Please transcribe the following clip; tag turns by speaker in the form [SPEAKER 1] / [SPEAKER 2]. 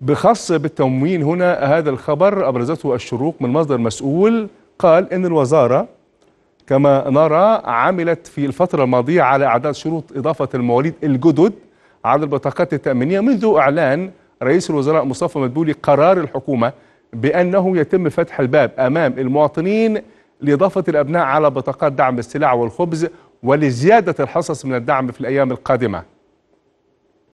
[SPEAKER 1] بخاصة بالتموين هنا هذا الخبر أبرزته الشروق من مصدر مسؤول قال إن الوزارة كما نرى عملت في الفترة الماضية على أعداد شروط إضافة المواليد الجدد على البطاقات التأمينية منذ إعلان رئيس الوزراء مصطفى مدبولي قرار الحكومة بأنه يتم فتح الباب أمام المواطنين لإضافة الأبناء على بطاقات دعم السلع والخبز ولزيادة الحصص من الدعم في الأيام القادمة